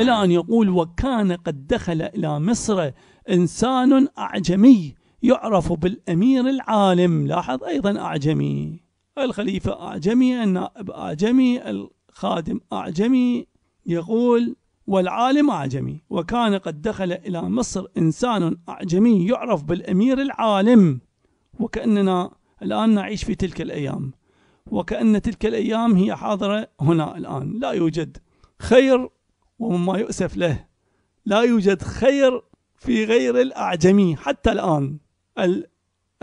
إلى أن يقول وكان قد دخل إلى مصر إنسان أعجمي يعرف بالأمير العالم لاحظ أيضا أعجمي الخليفة أعجمي النائب أعجمي الخادم أعجمي يقول والعالم أعجمي وكان قد دخل إلى مصر إنسان أعجمي يعرف بالأمير العالم وكأننا الآن نعيش في تلك الأيام وكأن تلك الأيام هي حاضرة هنا الآن لا يوجد خير ومما يؤسف له لا يوجد خير في غير الأعجمي حتى الآن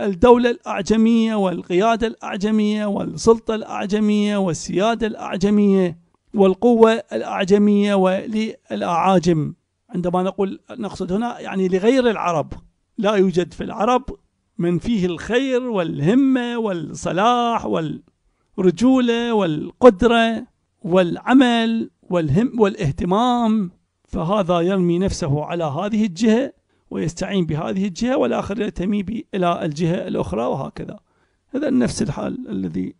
الدولة الأعجمية والقيادة الأعجمية والسلطة الأعجمية والسيادة الأعجمية والقوة الأعجمية وللأعاجم عندما نقول نقصد هنا يعني لغير العرب لا يوجد في العرب من فيه الخير والهمة والصلاح والرجولة والقدرة والعمل والهم والاهتمام فهذا يرمي نفسه على هذه الجهة ويستعين بهذه الجهة والآخر ينتمي إلى الجهة الأخرى وهكذا هذا نفس الحال الذي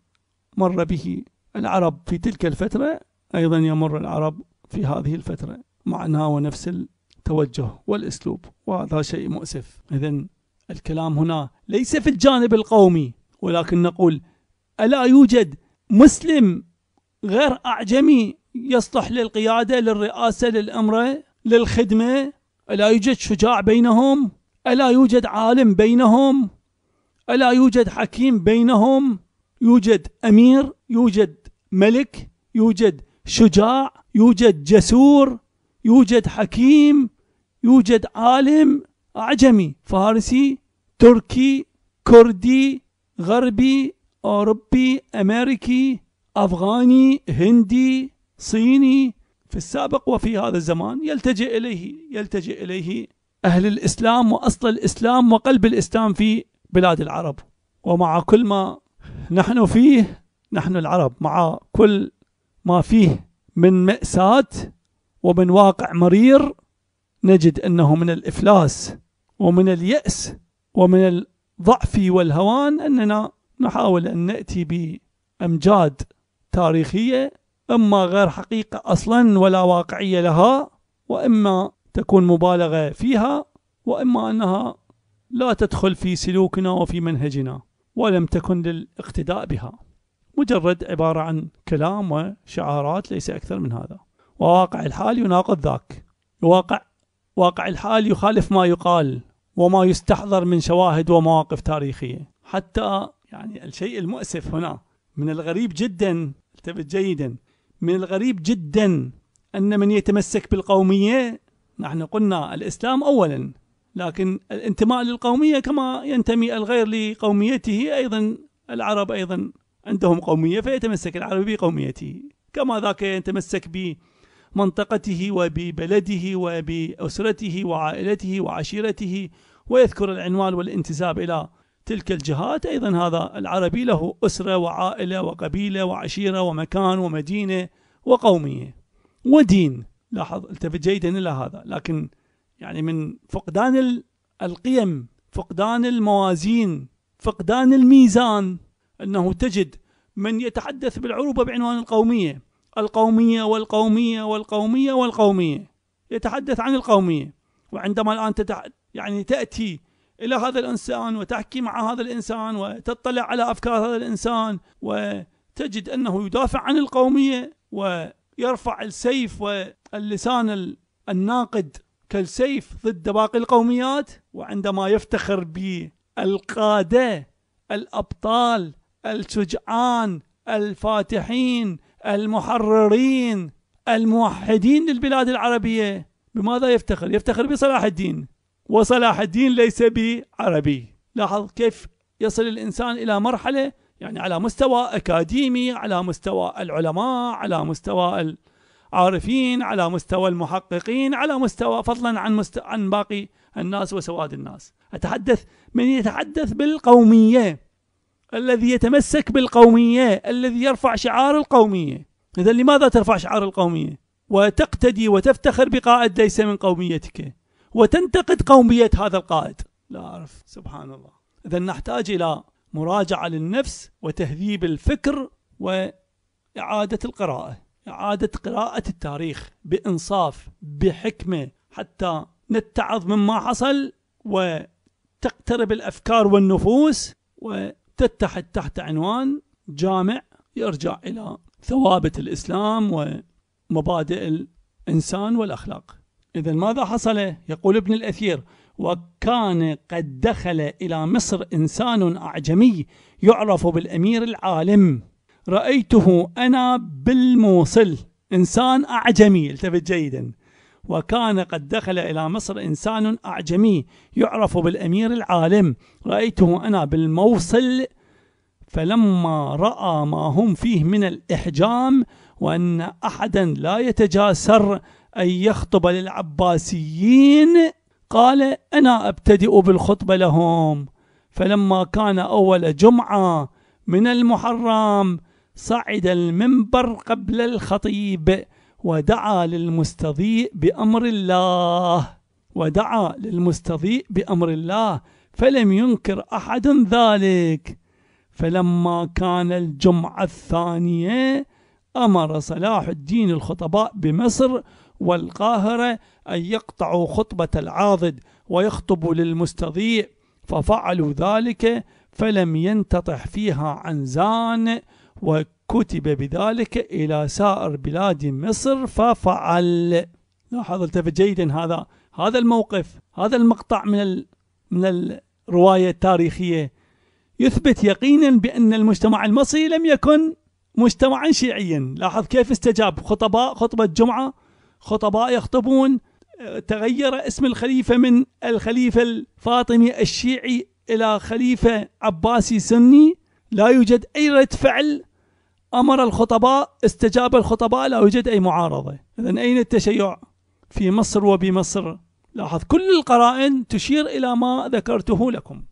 مر به العرب في تلك الفترة أيضا يمر العرب في هذه الفترة معناه ونفس التوجه والأسلوب وهذا شيء مؤسف إذا الكلام هنا ليس في الجانب القومي ولكن نقول ألا يوجد مسلم غير أعجمي يصلح للقيادة للرئاسة للأمر للخدمة ألا يوجد شجاع بينهم ألا يوجد عالم بينهم ألا يوجد حكيم بينهم يوجد أمير يوجد ملك يوجد شجاع يوجد جسور يوجد حكيم يوجد عالم أعجمي فارسي تركي كردي غربي أوروبي أمريكي أفغاني هندي صيني في السابق وفي هذا الزمان يلتجئ إليه يلتجئ إليه أهل الإسلام وأصل الإسلام وقلب الإسلام في بلاد العرب ومع كل ما نحن فيه نحن العرب مع كل ما فيه من مأساة ومن واقع مرير نجد أنه من الإفلاس ومن اليأس ومن الضعف والهوان أننا نحاول أن نأتي بأمجاد تاريخية إما غير حقيقة أصلا ولا واقعية لها وإما تكون مبالغة فيها وإما أنها لا تدخل في سلوكنا وفي منهجنا ولم تكن للاقتداء بها مجرد عبارة عن كلام وشعارات ليس أكثر من هذا وواقع الحال يناقض ذاك واقع واقع الحال يخالف ما يقال وما يستحضر من شواهد ومواقف تاريخية حتى يعني الشيء المؤسف هنا من الغريب جدا التفت جيدا من الغريب جدا أن من يتمسك بالقومية نحن قلنا الإسلام أولا لكن الانتماء للقومية كما ينتمي الغير لقوميته أيضا العرب أيضا عندهم قومية فيتمسك العربي بقوميته كما ذاك يتمسك بمنطقته وببلده وبأسرته وعائلته وعشيرته ويذكر العنوان والانتساب إلى تلك الجهات أيضا هذا العربي له أسرة وعائلة وقبيلة وعشيرة ومكان ومدينة وقومية ودين لاحظ التفت جيدا إلى هذا لكن يعني من فقدان القيم فقدان الموازين فقدان الميزان أنه تجد من يتحدث بالعروبة بعنوان القومية القومية والقومية والقومية والقومية يتحدث عن القومية وعندما الآن تتح... يعني تأتي الى هذا الانسان وتحكي مع هذا الانسان وتطلع على افكار هذا الانسان وتجد انه يدافع عن القوميه ويرفع السيف واللسان الناقد كالسيف ضد باقي القوميات وعندما يفتخر بالقاده الابطال الشجعان الفاتحين المحررين الموحدين للبلاد العربيه بماذا يفتخر؟ يفتخر بصلاح الدين وصلاح الدين ليس بعربي لاحظ كيف يصل الإنسان إلى مرحلة يعني على مستوى أكاديمي على مستوى العلماء على مستوى العارفين على مستوى المحققين على مستوى فضلا عن مست... عن باقي الناس وسواد الناس أتحدث من يتحدث بالقومية الذي يتمسك بالقومية الذي يرفع شعار القومية إذا لماذا ترفع شعار القومية وتقتدي وتفتخر بقائد ليس من قوميتك وتنتقد قومية هذا القائد لا أعرف سبحان الله إذا نحتاج إلى مراجعة للنفس وتهذيب الفكر وإعادة القراءة إعادة قراءة التاريخ بإنصاف بحكمة حتى نتعظ مما حصل وتقترب الأفكار والنفوس وتتحد تحت عنوان جامع يرجع إلى ثوابت الإسلام ومبادئ الإنسان والأخلاق إذا ماذا حصل؟ يقول ابن الأثير وكان قد دخل إلى مصر إنسان أعجمي يعرف بالأمير العالم رأيته أنا بالموصل إنسان أعجمي التفت جيدا وكان قد دخل إلى مصر إنسان أعجمي يعرف بالأمير العالم رأيته أنا بالموصل فلما رأى ما هم فيه من الإحجام وأن أحدا لا يتجاسر أن يخطب للعباسيين قال أنا أبتدئ بالخطبة لهم فلما كان أول جمعة من المحرم صعد المنبر قبل الخطيب ودعا للمستضيء بأمر الله ودعا للمستضيء بأمر الله فلم ينكر أحد ذلك فلما كان الجمعة الثانية أمر صلاح الدين الخطباء بمصر والقاهرة أن يقطعوا خطبة العاضد ويخطبوا للمستضيء ففعلوا ذلك فلم ينتطح فيها عنزان وكتب بذلك إلى سائر بلاد مصر ففعل لاحظ التفت جيدا هذا هذا الموقف هذا المقطع من ال من الرواية التاريخية يثبت يقينا بأن المجتمع المصري لم يكن مجتمعا شيعيا لاحظ كيف استجاب خطباء خطبة جمعة خطباء يخطبون تغير اسم الخليفة من الخليفة الفاطمي الشيعي إلى خليفة عباسي سني لا يوجد أي رد فعل أمر الخطباء استجاب الخطباء لا يوجد أي معارضة إذا أين التشيع في مصر وبمصر لاحظ كل القرائن تشير إلى ما ذكرته لكم